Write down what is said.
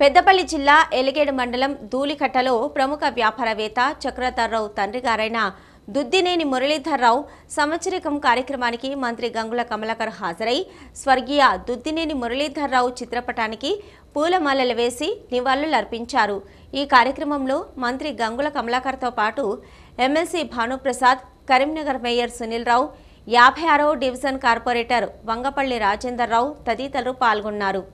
పెద్దపల్లి జిల్లా ఎలిగేడు మండలం ధూలికట్టలో ప్రముఖ వ్యాపారవేత్త చక్రధర్రావు తండ్రి గారైన దుద్దినేని మురళీధర్రావు సంవత్సరికం కార్యక్రమానికి మంత్రి గంగుల కమలాకర్ హాజరై స్వర్గీయ దుద్దినేని మురళీధర్రావు చిత్రపటానికి పూలమాలలు వేసి నివాళులర్పించారు ఈ కార్యక్రమంలో మంత్రి గంగుల కమలాకర్తో పాటు ఎమ్మెల్సీ భానుప్రసాద్ కరీంనగర్ మేయర్ సునీల్ రావు యాభై ఆరో డివిజన్ కార్పొరేటర్ వంగపల్లి రాజేందర్రావు తదితరులు పాల్గొన్నారు